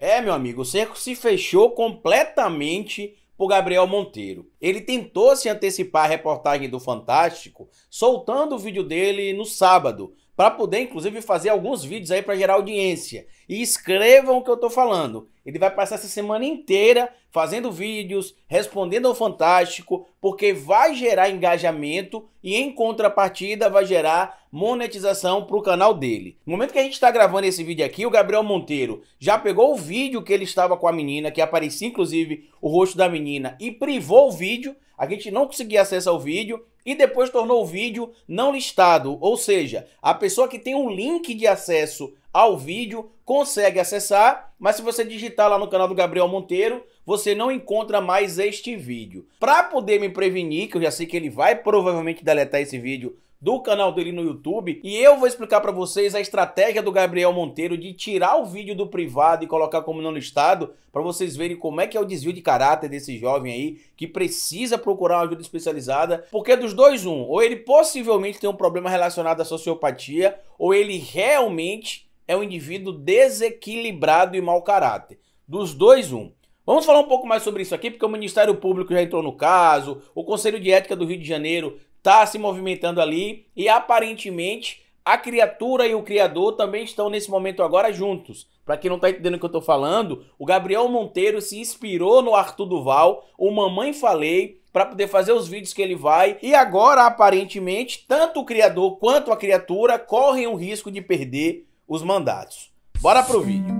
É, meu amigo, o cerco se fechou completamente por Gabriel Monteiro. Ele tentou se antecipar à reportagem do Fantástico, soltando o vídeo dele no sábado, para poder inclusive fazer alguns vídeos aí para gerar audiência. E escrevam o que eu estou falando. Ele vai passar essa semana inteira fazendo vídeos, respondendo ao Fantástico, porque vai gerar engajamento e em contrapartida vai gerar monetização para o canal dele. No momento que a gente está gravando esse vídeo aqui, o Gabriel Monteiro já pegou o vídeo que ele estava com a menina, que aparecia inclusive o rosto da menina, e privou o vídeo. A gente não conseguia acesso ao vídeo e depois tornou o vídeo não listado, ou seja, a pessoa que tem um link de acesso ao vídeo consegue acessar, mas se você digitar lá no canal do Gabriel Monteiro, você não encontra mais este vídeo. Para poder me prevenir, que eu já sei que ele vai provavelmente deletar esse vídeo do canal dele no YouTube e eu vou explicar para vocês a estratégia do Gabriel Monteiro de tirar o vídeo do privado e colocar como não listado para vocês verem como é que é o desvio de caráter desse jovem aí que precisa procurar uma ajuda especializada porque dos dois um ou ele possivelmente tem um problema relacionado à sociopatia ou ele realmente é um indivíduo desequilibrado e mau caráter dos dois um Vamos falar um pouco mais sobre isso aqui, porque o Ministério Público já entrou no caso, o Conselho de Ética do Rio de Janeiro está se movimentando ali e aparentemente a criatura e o criador também estão nesse momento agora juntos. Para quem não está entendendo o que eu estou falando, o Gabriel Monteiro se inspirou no Arthur Duval, o Mamãe Falei, para poder fazer os vídeos que ele vai. E agora, aparentemente, tanto o criador quanto a criatura correm o risco de perder os mandatos. Bora pro vídeo.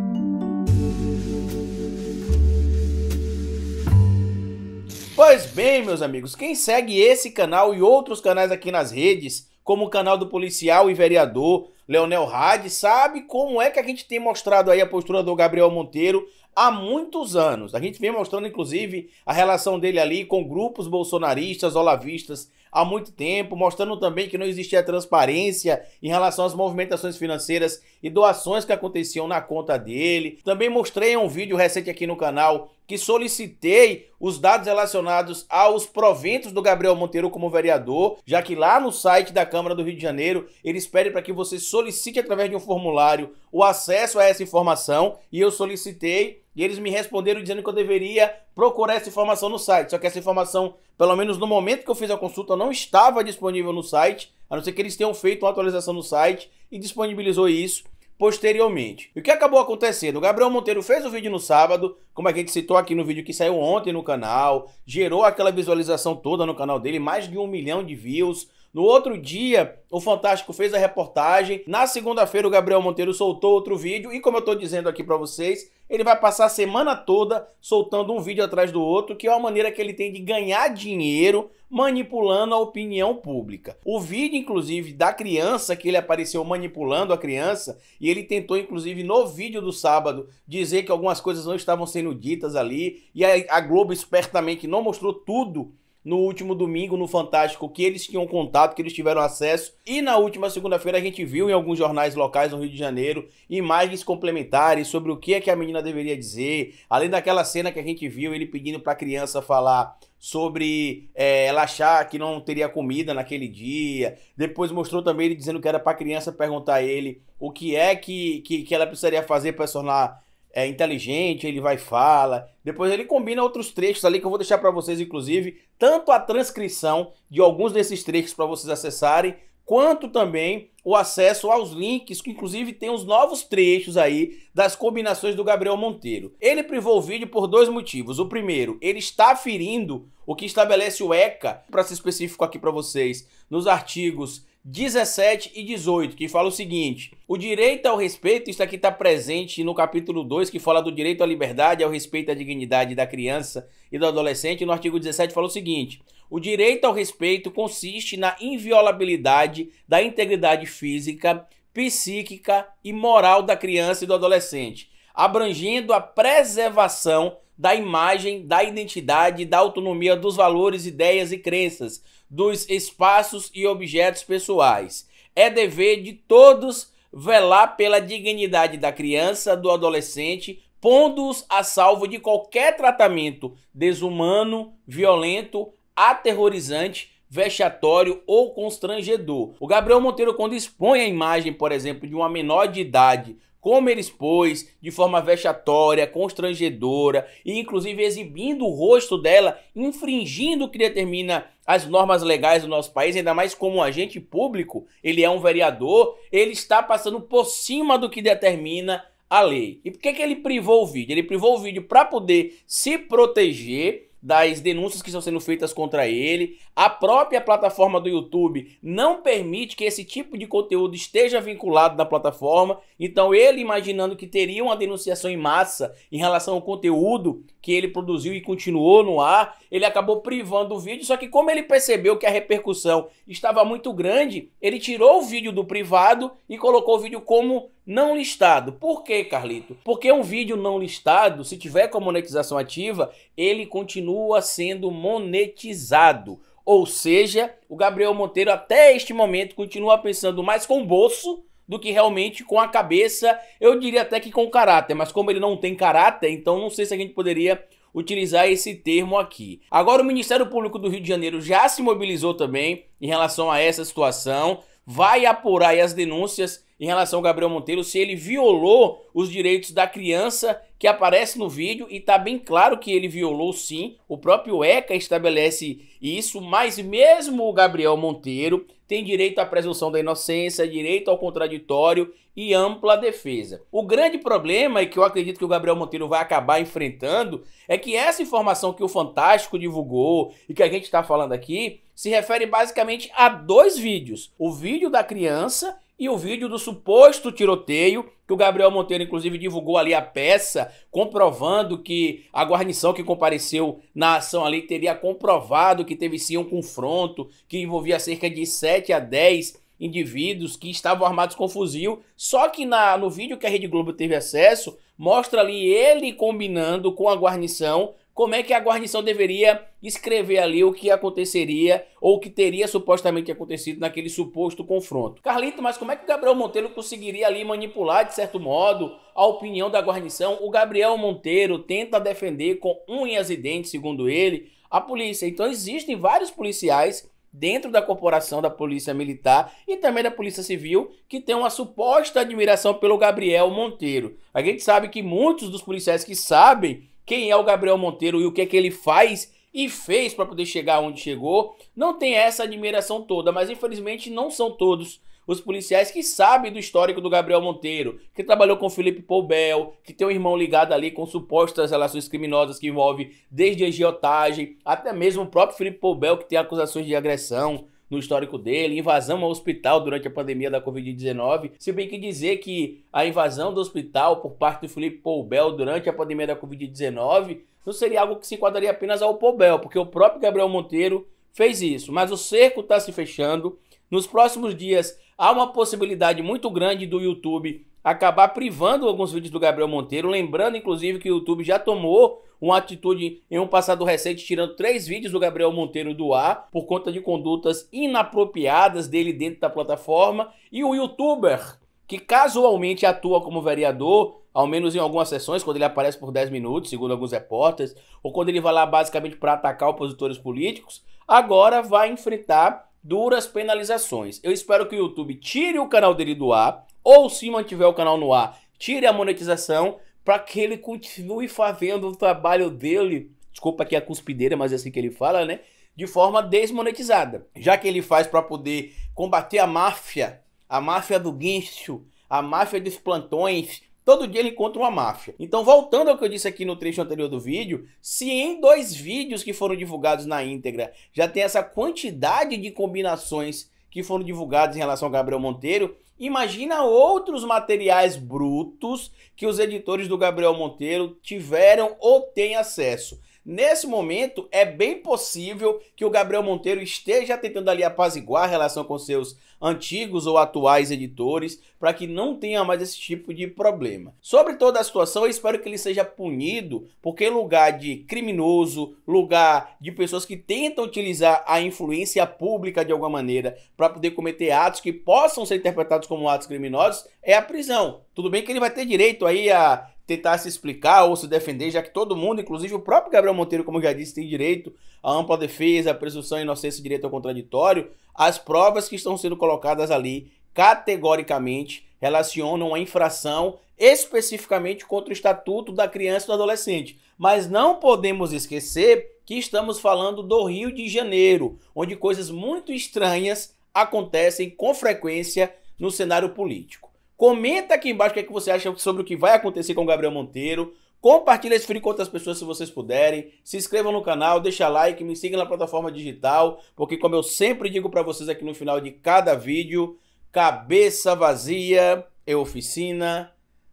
Pois bem, meus amigos, quem segue esse canal e outros canais aqui nas redes, como o canal do policial e vereador Leonel Hadi, sabe como é que a gente tem mostrado aí a postura do Gabriel Monteiro há muitos anos. A gente vem mostrando, inclusive, a relação dele ali com grupos bolsonaristas, olavistas há muito tempo, mostrando também que não existia transparência em relação às movimentações financeiras e doações que aconteciam na conta dele. Também mostrei um vídeo recente aqui no canal que solicitei os dados relacionados aos proventos do Gabriel Monteiro como vereador, já que lá no site da Câmara do Rio de Janeiro eles pedem para que você solicite através de um formulário o acesso a essa informação e eu solicitei e eles me responderam dizendo que eu deveria procurar essa informação no site. Só que essa informação, pelo menos no momento que eu fiz a consulta, não estava disponível no site, a não ser que eles tenham feito uma atualização no site e disponibilizou isso posteriormente. E o que acabou acontecendo? O Gabriel Monteiro fez o vídeo no sábado, como a gente citou aqui no vídeo que saiu ontem no canal, gerou aquela visualização toda no canal dele, mais de um milhão de views, no outro dia, o Fantástico fez a reportagem. Na segunda-feira, o Gabriel Monteiro soltou outro vídeo. E como eu estou dizendo aqui para vocês, ele vai passar a semana toda soltando um vídeo atrás do outro, que é uma maneira que ele tem de ganhar dinheiro manipulando a opinião pública. O vídeo, inclusive, da criança, que ele apareceu manipulando a criança, e ele tentou, inclusive, no vídeo do sábado, dizer que algumas coisas não estavam sendo ditas ali, e a Globo espertamente não mostrou tudo no último domingo no Fantástico que eles tinham contato, que eles tiveram acesso. E na última segunda-feira a gente viu em alguns jornais locais no Rio de Janeiro imagens complementares sobre o que é que a menina deveria dizer, além daquela cena que a gente viu ele pedindo para a criança falar sobre é, ela achar que não teria comida naquele dia. Depois mostrou também ele dizendo que era para a criança perguntar a ele o que é que, que, que ela precisaria fazer para se tornar é inteligente, ele vai fala. Depois ele combina outros trechos ali que eu vou deixar para vocês, inclusive, tanto a transcrição de alguns desses trechos para vocês acessarem, quanto também o acesso aos links, que inclusive tem os novos trechos aí das combinações do Gabriel Monteiro. Ele privou o vídeo por dois motivos. O primeiro, ele está ferindo o que estabelece o ECA, para ser específico aqui para vocês, nos artigos 17 e 18, que fala o seguinte: o direito ao respeito, isso aqui está presente no capítulo 2, que fala do direito à liberdade, ao respeito à dignidade da criança e do adolescente. No artigo 17 fala o seguinte: o direito ao respeito consiste na inviolabilidade da integridade física, psíquica e moral da criança e do adolescente, abrangendo a preservação da imagem, da identidade, da autonomia dos valores, ideias e crenças, dos espaços e objetos pessoais. É dever de todos velar pela dignidade da criança, do adolescente, pondo-os a salvo de qualquer tratamento desumano, violento, aterrorizante, vexatório ou constrangedor. O Gabriel Monteiro, quando expõe a imagem, por exemplo, de uma menor de idade como ele expôs de forma vexatória, constrangedora e inclusive exibindo o rosto dela, infringindo o que determina as normas legais do nosso país, ainda mais como um agente público, ele é um vereador, ele está passando por cima do que determina a lei. E por que, que ele privou o vídeo? Ele privou o vídeo para poder se proteger das denúncias que estão sendo feitas contra ele. A própria plataforma do YouTube não permite que esse tipo de conteúdo esteja vinculado na plataforma. Então, ele imaginando que teria uma denunciação em massa em relação ao conteúdo que ele produziu e continuou no ar, ele acabou privando o vídeo, só que como ele percebeu que a repercussão estava muito grande, ele tirou o vídeo do privado e colocou o vídeo como não listado. Por quê, Carlito? Porque um vídeo não listado, se tiver com a monetização ativa, ele continua sendo monetizado. Ou seja, o Gabriel Monteiro até este momento continua pensando mais com o bolso do que realmente com a cabeça, eu diria até que com caráter, mas como ele não tem caráter, então não sei se a gente poderia utilizar esse termo aqui. Agora o Ministério Público do Rio de Janeiro já se mobilizou também em relação a essa situação, vai apurar as denúncias em relação ao Gabriel Monteiro se ele violou os direitos da criança que aparece no vídeo e está bem claro que ele violou sim. O próprio ECA estabelece isso, mas mesmo o Gabriel Monteiro tem direito à presunção da inocência, direito ao contraditório e ampla defesa. O grande problema, e que eu acredito que o Gabriel Monteiro vai acabar enfrentando, é que essa informação que o Fantástico divulgou e que a gente está falando aqui se refere basicamente a dois vídeos: o vídeo da criança e o vídeo do suposto tiroteio, que o Gabriel Monteiro, inclusive, divulgou ali a peça, comprovando que a guarnição que compareceu na ação ali teria comprovado que teve sim um confronto que envolvia cerca de 7 a 10 indivíduos que estavam armados com fuzil. Só que na, no vídeo que a Rede Globo teve acesso, mostra ali ele combinando com a guarnição como é que a guarnição deveria escrever ali o que aconteceria ou o que teria supostamente acontecido naquele suposto confronto. Carlito, mas como é que o Gabriel Monteiro conseguiria ali manipular, de certo modo, a opinião da guarnição? O Gabriel Monteiro tenta defender com unhas e dentes, segundo ele, a polícia. Então existem vários policiais dentro da corporação da Polícia Militar e também da Polícia Civil, que tem uma suposta admiração pelo Gabriel Monteiro. A gente sabe que muitos dos policiais que sabem quem é o Gabriel Monteiro e o que é que ele faz e fez para poder chegar onde chegou. Não tem essa admiração toda, mas infelizmente não são todos os policiais que sabem do histórico do Gabriel Monteiro, que trabalhou com Felipe Poubel, que tem um irmão ligado ali com supostas relações criminosas que envolve desde a agiotagem, até mesmo o próprio Felipe Poubel, que tem acusações de agressão, no histórico dele, invasão ao hospital durante a pandemia da Covid-19. Se bem que dizer que a invasão do hospital por parte do Felipe Poubel durante a pandemia da Covid-19 não seria algo que se enquadraria apenas ao Poubel, porque o próprio Gabriel Monteiro fez isso. Mas o cerco está se fechando. Nos próximos dias há uma possibilidade muito grande do YouTube acabar privando alguns vídeos do Gabriel Monteiro. Lembrando, inclusive, que o YouTube já tomou uma atitude em um passado recente, tirando três vídeos do Gabriel Monteiro do ar por conta de condutas inapropriadas dele dentro da plataforma. E o youtuber, que casualmente atua como vereador, ao menos em algumas sessões, quando ele aparece por 10 minutos, segundo alguns repórteres, ou quando ele vai lá basicamente para atacar opositores políticos, agora vai enfrentar duras penalizações. Eu espero que o YouTube tire o canal dele do ar, ou se mantiver o canal no ar, tire a monetização para que ele continue fazendo o trabalho dele. Desculpa aqui a cuspideira, mas é assim que ele fala, né? De forma desmonetizada. Já que ele faz para poder combater a máfia, a máfia do guincho, a máfia dos plantões, Todo dia ele encontra uma máfia. Então, voltando ao que eu disse aqui no trecho anterior do vídeo, se em dois vídeos que foram divulgados na íntegra já tem essa quantidade de combinações que foram divulgadas em relação ao Gabriel Monteiro, imagina outros materiais brutos que os editores do Gabriel Monteiro tiveram ou têm acesso. Nesse momento, é bem possível que o Gabriel Monteiro esteja tentando ali apaziguar a relação com seus antigos ou atuais editores para que não tenha mais esse tipo de problema. Sobre toda a situação, eu espero que ele seja punido, porque lugar de criminoso, lugar de pessoas que tentam utilizar a influência pública de alguma maneira para poder cometer atos que possam ser interpretados como atos criminosos, é a prisão. Tudo bem que ele vai ter direito aí a tentar se explicar ou se defender, já que todo mundo, inclusive o próprio Gabriel Monteiro, como já disse, tem direito à ampla defesa, à presunção de inocência e direito ao contraditório, as provas que estão sendo colocadas ali categoricamente relacionam a infração especificamente contra o Estatuto da Criança e do Adolescente. Mas não podemos esquecer que estamos falando do Rio de Janeiro, onde coisas muito estranhas acontecem com frequência no cenário político. Comenta aqui embaixo o que, é que você acha sobre o que vai acontecer com o Gabriel Monteiro. Compartilhe esse vídeo com outras pessoas se vocês puderem. Se inscrevam no canal, deixa like, me sigam na plataforma digital, porque como eu sempre digo para vocês aqui no final de cada vídeo, cabeça vazia é oficina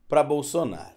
para Bolsonaro.